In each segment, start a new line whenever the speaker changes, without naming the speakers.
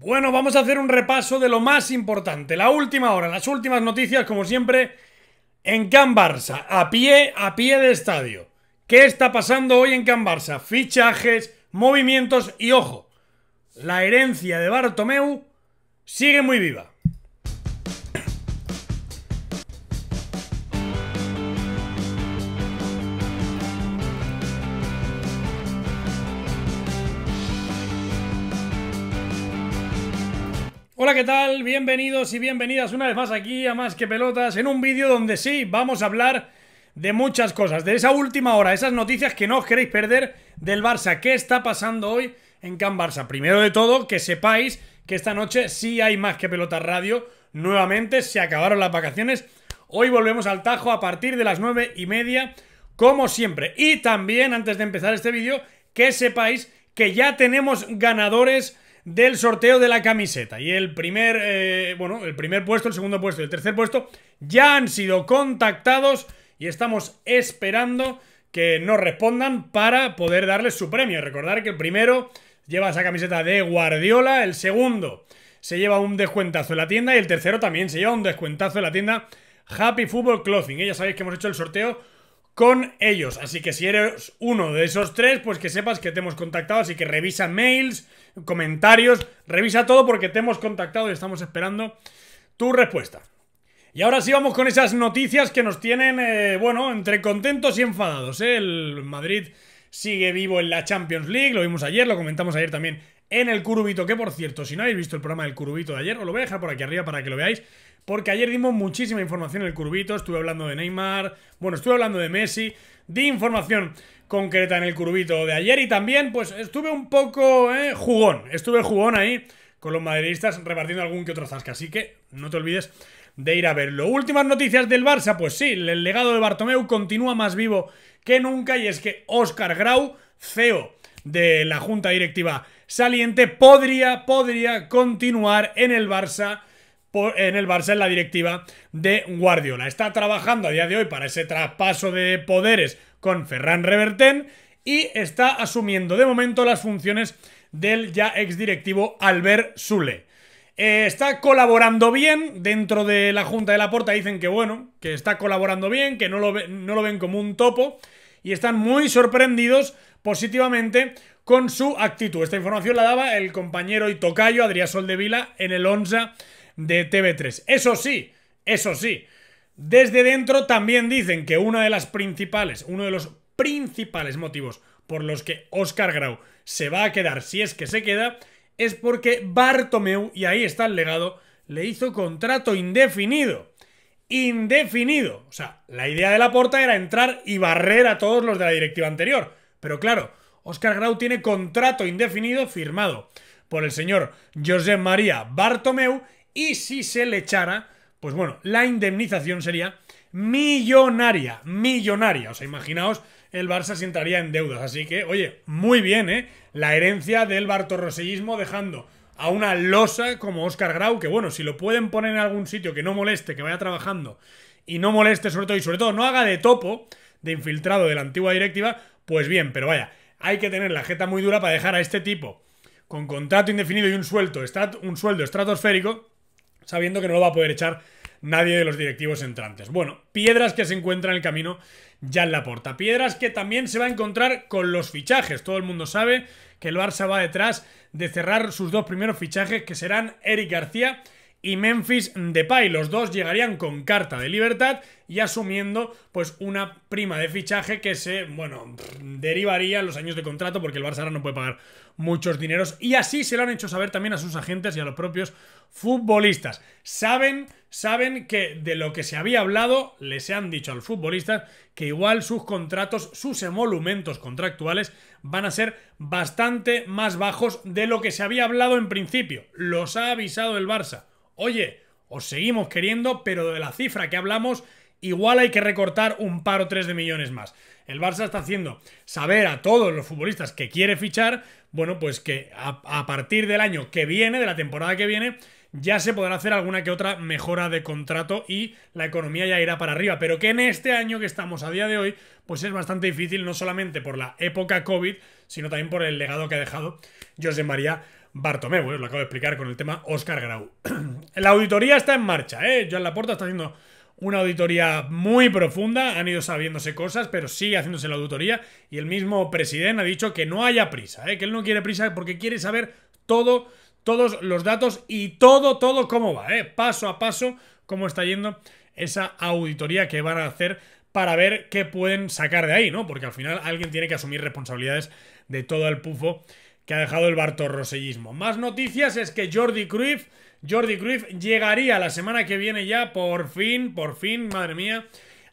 Bueno, vamos a hacer un repaso de lo más importante, la última hora, las últimas noticias, como siempre, en Can Barça, a pie, a pie de estadio. ¿Qué está pasando hoy en Can Barça? Fichajes, movimientos y ojo, la herencia de Bartomeu sigue muy viva. ¿qué tal? Bienvenidos y bienvenidas una vez más aquí a Más que Pelotas en un vídeo donde sí vamos a hablar de muchas cosas, de esa última hora, esas noticias que no os queréis perder del Barça. ¿Qué está pasando hoy en Can Barça? Primero de todo, que sepáis que esta noche sí hay Más que Pelotas Radio nuevamente, se acabaron las vacaciones. Hoy volvemos al Tajo a partir de las nueve y media, como siempre. Y también, antes de empezar este vídeo, que sepáis que ya tenemos ganadores del sorteo de la camiseta. Y el primer, eh, bueno, el primer puesto, el segundo puesto y el tercer puesto ya han sido contactados y estamos esperando que nos respondan para poder darles su premio. Recordar que el primero lleva esa camiseta de Guardiola, el segundo se lleva un descuentazo en la tienda y el tercero también se lleva un descuentazo en la tienda Happy Football Clothing. Y ya sabéis que hemos hecho el sorteo con ellos. Así que si eres uno de esos tres, pues que sepas que te hemos contactado. Así que revisa mails, comentarios, revisa todo porque te hemos contactado y estamos esperando tu respuesta. Y ahora sí vamos con esas noticias que nos tienen, eh, bueno, entre contentos y enfadados. ¿eh? El Madrid sigue vivo en la Champions League, lo vimos ayer, lo comentamos ayer también en el Curubito, que por cierto, si no habéis visto el programa del Curubito de ayer, os lo voy a dejar por aquí arriba para que lo veáis porque ayer dimos muchísima información en el curvito, estuve hablando de Neymar, bueno, estuve hablando de Messi, di información concreta en el curvito de ayer y también pues estuve un poco eh, jugón, estuve jugón ahí con los madridistas repartiendo algún que otro zasca, así que no te olvides de ir a verlo. Últimas noticias del Barça, pues sí, el legado de Bartomeu continúa más vivo que nunca y es que Óscar Grau, CEO de la junta directiva saliente, podría, podría continuar en el Barça en el Barça en la directiva de Guardiola. Está trabajando a día de hoy para ese traspaso de poderes con Ferran Revertén y está asumiendo de momento las funciones del ya ex directivo Albert Sule. Eh, está colaborando bien dentro de la Junta de la Porta. Dicen que bueno, que está colaborando bien, que no lo, no lo ven como un topo y están muy sorprendidos positivamente con su actitud. Esta información la daba el compañero y tocayo Adrià Soldevila en el Onza de TV3. Eso sí, eso sí. Desde dentro también dicen que una de las principales, uno de los principales motivos por los que Oscar Grau se va a quedar, si es que se queda, es porque Bartomeu, y ahí está el legado, le hizo contrato indefinido. Indefinido. O sea, la idea de la porta era entrar y barrer a todos los de la directiva anterior. Pero claro, Oscar Grau tiene contrato indefinido firmado por el señor José María Bartomeu y si se le echara, pues bueno, la indemnización sería millonaria, millonaria. O sea, imaginaos, el Barça se entraría en deudas. Así que, oye, muy bien, ¿eh? La herencia del bartorrosellismo dejando a una losa como Oscar Grau, que bueno, si lo pueden poner en algún sitio que no moleste, que vaya trabajando y no moleste sobre todo, y sobre todo no haga de topo, de infiltrado de la antigua directiva, pues bien, pero vaya, hay que tener la jeta muy dura para dejar a este tipo con contrato indefinido y un sueldo, un sueldo estratosférico sabiendo que no lo va a poder echar nadie de los directivos entrantes. Bueno, piedras que se encuentran en el camino ya en la porta. Piedras que también se va a encontrar con los fichajes. Todo el mundo sabe que el Barça va detrás de cerrar sus dos primeros fichajes, que serán Eric García y Memphis Depay. Los dos llegarían con carta de libertad y asumiendo pues una prima de fichaje que se, bueno, derivaría los años de contrato porque el Barça ahora no puede pagar muchos dineros y así se lo han hecho saber también a sus agentes y a los propios futbolistas. Saben, saben que de lo que se había hablado les han dicho al futbolista que igual sus contratos, sus emolumentos contractuales van a ser bastante más bajos de lo que se había hablado en principio. Los ha avisado el Barça oye, os seguimos queriendo, pero de la cifra que hablamos, igual hay que recortar un par o tres de millones más. El Barça está haciendo saber a todos los futbolistas que quiere fichar, bueno, pues que a, partir del año que viene, de la temporada que viene, ya se podrá hacer alguna que otra mejora de contrato y la economía ya irá para arriba. Pero que en este año que estamos a día de hoy, pues es bastante difícil, no solamente por la época COVID, sino también por el legado que ha dejado José María Bartomeu, eh, os lo acabo de explicar con el tema Oscar Grau. la auditoría está en marcha, ¿eh? Joan Laporta está haciendo una auditoría muy profunda, han ido sabiéndose cosas, pero sigue haciéndose la auditoría y el mismo presidente ha dicho que no haya prisa, ¿eh? que él no quiere prisa porque quiere saber todo, todos los datos y todo, todo cómo va, ¿eh? paso a paso, cómo está yendo esa auditoría que van a hacer para ver qué pueden sacar de ahí, ¿no? Porque al final alguien tiene que asumir responsabilidades de todo el pufo que ha dejado el rosellismo Más noticias es que Jordi Cruyff, Jordi Cruyff llegaría la semana que viene ya, por fin, por fin, madre mía,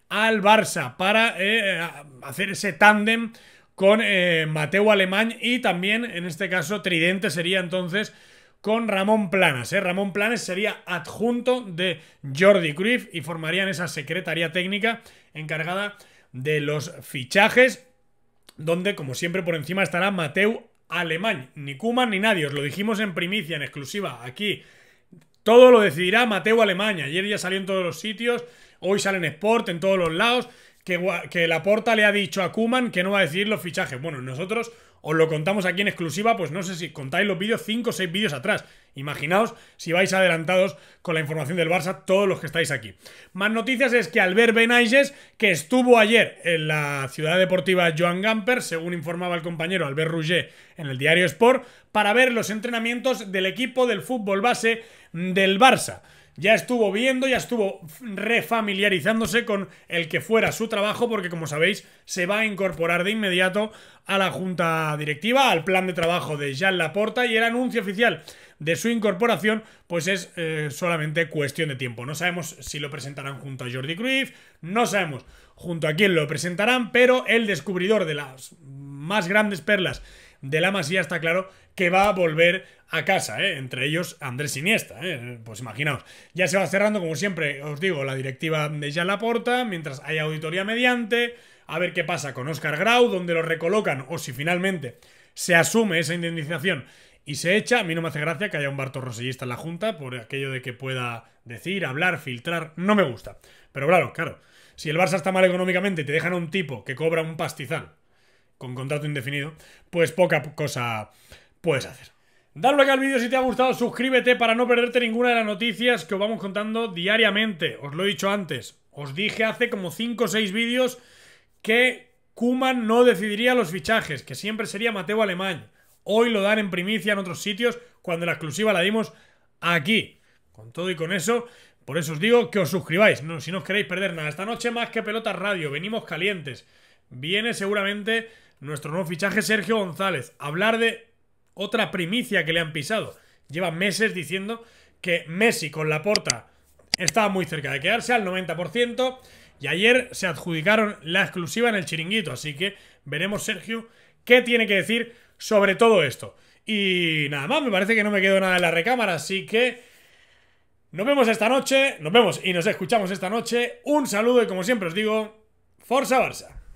al Barça para eh, eh, hacer ese tándem con eh, Mateu Mateo Alemán y también, en este caso, Tridente sería entonces con Ramón Planas. Ramón Planas sería adjunto de Jordi Cruyff y formarían esa secretaría técnica encargada de los fichajes, donde, como siempre, por encima estará Mateu Alemania, ni Kuman ni nadie, os lo dijimos en primicia, en exclusiva, aquí. Todo lo decidirá Mateo Alemania, Ayer ya salió en todos los sitios, hoy sale en Sport, en todos los lados que, la porta le ha dicho a Kuman que no va a decir los fichajes. Bueno, nosotros os lo contamos aquí en exclusiva, pues no sé si contáis los vídeos 5 o 6 vídeos atrás. Imaginaos si vais adelantados con la información del Barça, todos los que estáis aquí. Más noticias es que Albert Benayes, que estuvo ayer en la ciudad deportiva Joan Gamper, según informaba el compañero Albert Rouget en el diario Sport, para ver los entrenamientos del equipo del fútbol base del Barça ya estuvo viendo, ya estuvo refamiliarizándose con el que fuera su trabajo, porque como sabéis, se va a incorporar de inmediato a la junta directiva, al plan de trabajo de Jean Laporta y el anuncio oficial de su incorporación, pues es eh, solamente cuestión de tiempo. No sabemos si lo presentarán junto a Jordi Cruyff, no sabemos junto a quien lo presentarán, pero el descubridor de las más grandes perlas de la masía está claro que va a volver a casa, ¿eh? entre ellos Andrés Iniesta, ¿eh? pues imaginaos. Ya se va cerrando, como siempre, os digo, la directiva de la porta mientras hay auditoría mediante, a ver qué pasa con Oscar Grau, donde lo recolocan, o si finalmente se asume esa indemnización y se echa. A mí no me hace gracia que haya un barto Rosellista en la Junta por aquello de que pueda decir, hablar, filtrar. No me gusta. Pero claro, claro. Si el Barça está mal económicamente y te dejan a un tipo que cobra un pastizal con contrato indefinido, pues poca cosa puedes hacer. Dale like al vídeo si te ha gustado, suscríbete para no perderte ninguna de las noticias que os vamos contando diariamente. Os lo he dicho antes, os dije hace como 5 o 6 vídeos que Kuman no decidiría los fichajes, que siempre sería Mateo Alemán. Hoy lo dan en primicia en otros sitios, cuando la exclusiva la dimos aquí. Con todo y con eso, por eso os digo que os suscribáis, no, si no os queréis perder nada. Esta noche más que pelotas radio, venimos calientes. Viene seguramente nuestro nuevo fichaje Sergio González. Hablar de otra primicia que le han pisado. Lleva meses diciendo que Messi con la porta estaba muy cerca de quedarse al 90% y ayer se adjudicaron la exclusiva en el chiringuito. Así que veremos, Sergio, qué tiene que decir sobre todo esto. Y nada más, me parece que no me quedo nada en la recámara, así que... Nos vemos esta noche, nos vemos y nos escuchamos esta noche. Un saludo y como siempre os digo, Forza Barça.